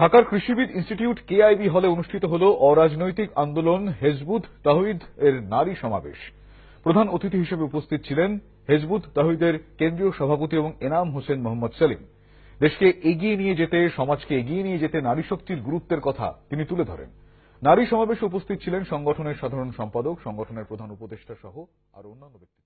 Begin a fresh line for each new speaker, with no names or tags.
ঢাকার কৃষিবিদ institute KIB হলে অনুষ্ঠিত হল অরাজনৈতিক আন্দোলন হেজবুত তাহিদ এর নারী সমাবেশ প্রধান অতিথি হিসেবে উপস্থিত ছিলেন হেজবুত তাহিদের কেন্দ্রীয় সভাপতি এবং এনাম হোসেন মোহাম্মদ সেলিম দেশকে এগিয়ে নিয়ে যেতে সমাজকে এগিয়ে নিয়ে যেতে নারী শক্তির গুরুত্বের কথা তিনি তুলে ধরেন নারী সমাবেশে উপস্থিত ছিলেন সংগঠনের সাধারণ সম্পাদক সংগঠনের প্রধান উপদেষ্টা সহ
আর অন্যান্য ব্যক্তি